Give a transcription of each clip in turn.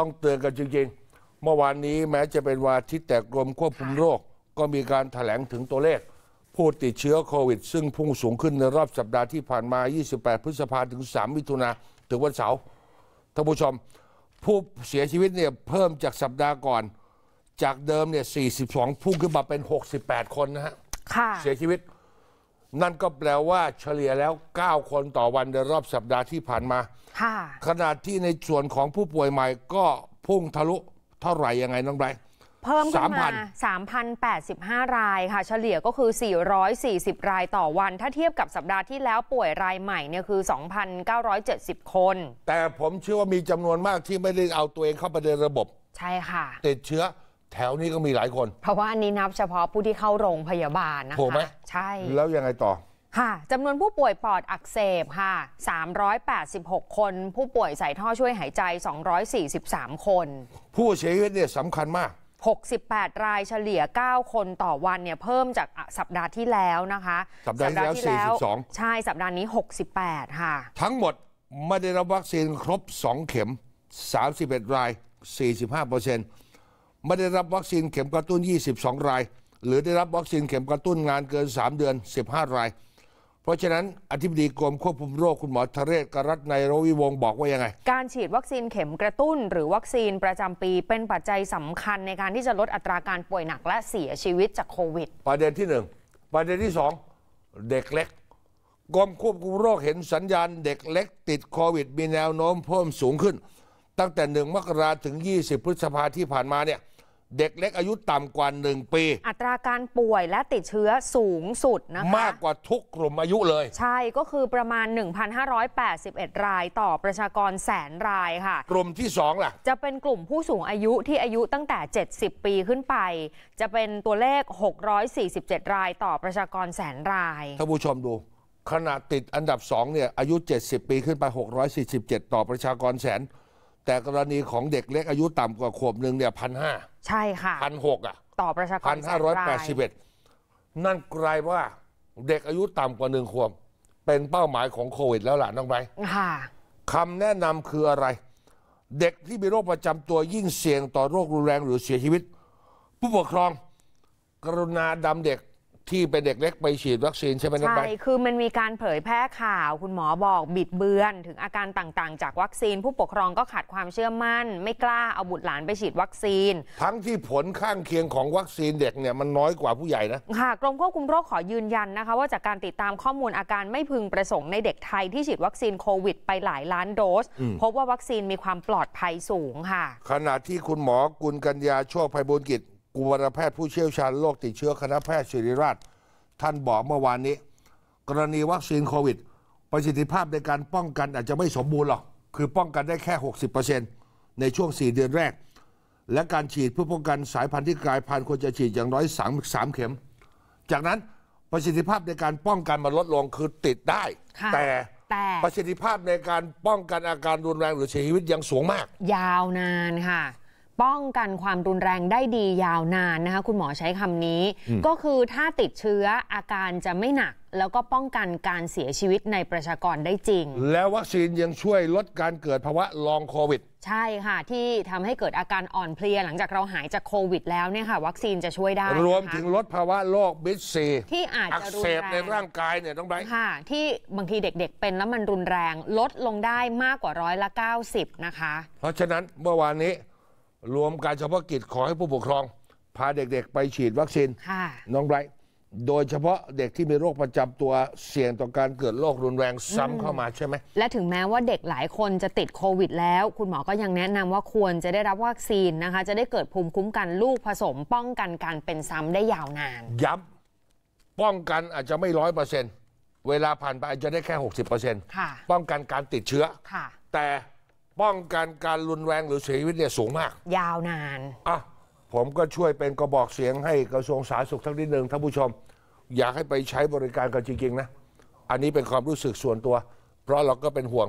ต้องเตือนกันจริงๆ เมื่อวานนี้แม้จะเป็นวันาทิตแต่กรมควบคุมโรค ก็มีการถแถลงถึงตัวเลข ผู้ติดเชื้อโควิดซึ่งพุ่งสูงขึ้นในรอบสัปดาห์ที่ผ่านมา 28 พฤษภาถึง 3 มิถุนาถึงวันเสาร์ท่านผู้ชม ผู้เสียชีวิตเนี่ยเพิ่มจากสัปดาห์ก่อน จากเดิมเนี่ย 42 พุ่งขึ้นมาเป็น 68 คนนะฮะเสียชีวิตนั่นก็แปลว่าเฉลี่ยแล้ว 9 คนต่อวันในรอบสัปดาห์ที่ผ่านมาขนาดที่ในส่วนของผู้ป่วยใหม่ก็พุ่งทะลุเท่าไหร่ยังไงน้องไบรเพิ่มขึ้นมา 3,085 รายค่ะ เฉลี่ยก็คือ 440 รายต่อวัน ถ้าเทียบกับสัปดาห์ที่แล้วป่วยรายใหม่เนี่ยคือ 2,970 คน แต่ผมเชื่อว่ามีจำนวนมากที่ไม่ได้เอาตัวเองเข้าไปในระบบ ใช่ค่ะติดเชื้อแถวนี้ก็มีหลายคน เพราะว่าอันนี้นับเฉพาะผู้ที่เข้าโรงพยาบาลนะคะไหมใช่แล้วยังไงต่อ ค่ะจำนวนผู้ป่วยปอดอักเสบค่ะ 386 คนผู้ป่วยใส่ท่อช่วยหายใจ 243 คน ผู้เสียชีวิตเนี่ยสำคัญมาก 68 รายเฉลี่ย 9 คนต่อวันเนี่ยเพิ่มจากสัปดาห์ที่แล้วนะคะ สัปดาห์ที่แล้ว42 ใช่สัปดาห์นี้ 68 ค่ะ ทั้งหมดไม่ได้รับวัคซีนครบ2เข็ม31 ราย45เปอร์เซ็นต์ไม่ได้รับวัคซีนเข็มกระตุ้น 22 ราย หรือได้รับวัคซีนเข็มกระตุ้นงานเกิน 3 เดือน 15 ราย เพราะฉะนั้นอธิบดีกรมควบคุมโรคคุณหมอทะเรศกรัตในรวิวงบอกว่ายังไง การฉีดวัคซีนเข็มกระตุ้น หรือวัคซีนประจำปี เป็นปัจจัยสำคัญในการที่จะลดอัตราการป่วยหนักและเสียชีวิตจากโควิดประเด็นที่ 1 ประเด็นที่ 2 เด็กเล็กกรมควบคุมโรคเห็นสัญญาณเด็กเล็กติดโควิดมีแนวโน้มเพิ่มสูงขึ้น ตั้งแต่ 1มกราถึง 20พฤษภาที่ผ่านมาเนี่ยเด็กเล็กอายุต่ำกว่า1ปี อัตราการป่วยและติดเชื้อสูงสุดนะคะ มากกว่าทุกกลุ่มอายุเลย ใช่ก็คือประมาณ 1,581 รายต่อประชากรแสนรายค่ะ กลุ่มที่2ล่ะจะเป็นกลุ่มผู้สูงอายุที่อายุตั้งแต่ 70 ปีขึ้นไป จะเป็นตัวเลข 647 รายต่อประชากรแสนรายท่านผู้ชมดู ขณะติดอันดับ2เนี่ยอายุ 70 ปีขึ้นไป 647 ต่อประชากรแสนแต่กรณีของเด็กเล็กอายุต่ำกว่าขวบหนึ่งเนี่ยพันห้าใช่ค่ะพันหกอ่ะ ต่อประชากรพันห้าร้อยแปดสิบเอ็ดนั่นกลายว่าเด็กอายุต่ำกว่าหนึ่งขวบเป็นเป้าหมายของโควิดแล้วล่ะน้องไบค่ะคำแนะนำคืออะไร เด็กที่มีโรคประจำตัวยิ่งเสี่ยงต่อโรครุนแรงหรือเสียชีวิต ผู้ปกครองกรุณาดำเด็กที่เป็นเด็กเล็กไปฉีดวัคซีนใช่ไหมนรับใช่ คือมันมีการเผยแพร่ข่าว คุณหมอบอกบิดเบือนถึงอาการต่างๆ จากวัคซีน ผู้ปกครองก็ขาดความเชื่อมั่น ไม่กล้าเอาบุตรหลานไปฉีดวัคซีน ทั้งที่ผลข้างเคียงของวัคซีนเด็กเนี่ยมันน้อยกว่าผู้ใหญ่นะ ค่ะกรมควบคุมโรคขอยืนยันนะคะว่า จากการติดตามข้อมูลอาการไม่พึงประสงค์ในเด็กไทยที่ฉีดวัคซีนโควิดไปหลายล้านโดสพบว่าวัคซีนมีความปลอดภัยสูงค่ะะขณที่คุณหมอกุลกัญญาโชคภัยบูญกิจกุมารแพทย์ผู้เชี่ยวชาญโรคติดเชื้อคณะแพทย์ศิริราชท่านบอกเมื่อวานนี้ กรณีวัคซีนโควิด ประสิทธิภาพในการป้องกันอาจจะไม่สมบูรณ์หรอก คือป้องกันได้แค่ 60%ในช่วง 4 เดือนแรก และการฉีดเพื่อป้องกันสายพันธุ์ที่กลายพันธุ์ควรจะฉีดอย่างน้อย3าเข็ม จากนั้นประสิทธิภาพในการป้องกันมันลดลงคือติดได้แต่ประสิทธิภาพในการป้องกันอาการรุนแรงหรือเสียชีวิตยังสูงมาก ยาวนานค่ะป้องกันความรุนแรงได้ดียาวนานนะคะคุณหมอใช้คำนี้ ก็คือถ้าติดเชื้ออาการจะไม่หนัก แล้วก็ป้องกันการเสียชีวิตในประชากรได้จริง แล้ววัคซีนยังช่วยลดการเกิดภาวะลองโควิด ใช่ค่ะที่ทำให้เกิดอาการอ่อนเพลีย หลังจากเราหายจากโควิดแล้วเนี่ยค่ะ วัคซีนจะช่วยได้ รวมถึงลดภาวะโรคบิเซีที่ อาจจะรุนแรงในร่างกายเนี่ยต้องไปค่ะ ที่บางทีเด็กๆ เป็นแล้วมันรุนแรงลดลงได้มากกว่าร้อยละ90นะคะเพราะฉะนั้นเมื่อวานนี้รวมการเฉพาะกิจขอให้ผู้ปกครอง พาเด็กๆไปฉีดวัคซีนน้องไบรท์โดยเฉพาะเด็กที่มีโรคประจำตัวเสี่ยงต่อการเกิดโรครุนแรงซ้ำเข้ามา ใช่ไหม และถึงแม้ว่าเด็กหลายคนจะติดโควิดแล้ว คุณหมอก็ยังแนะนำว่าควรจะได้รับวัคซีนนะคะจะได้เกิดภูมิคุ้มกันลูกผสม ป้องกันการเป็นซ้ำได้ยาวนานย้ำป้องกันอาจจะไม่ร้อยเปอร์เซ็นต์เวลาผ่านไปอาจจะได้แค่หกสิบเปอร์เซ็นต์ป้องกันการติดเชื้อค่ะแต่ป้องกันการรุนแรงหรือเสียชีวิตเนี่ยสูงมาก ยาวนานอ่ะผมก็ช่วยเป็นกระบอกเสียงให้กระทรวงสาธารณสุขทั้งนิดหนึ่งท่านผู้ชม อยากให้ไปใช้บริการกันจริง ๆ นะ อันนี้เป็นความรู้สึกส่วนตัว เพราะเราก็เป็นห่วง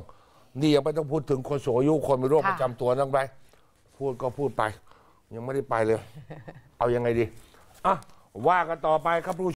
นี่ยังไม่ต้องพูดถึงคนสูงอายุคนมีโรคประจำตัวนั่งไปพูดก็พูดไป ยังไม่ได้ไปเลย เอายังไงดีอ่ะว่ากันต่อไปครับผู้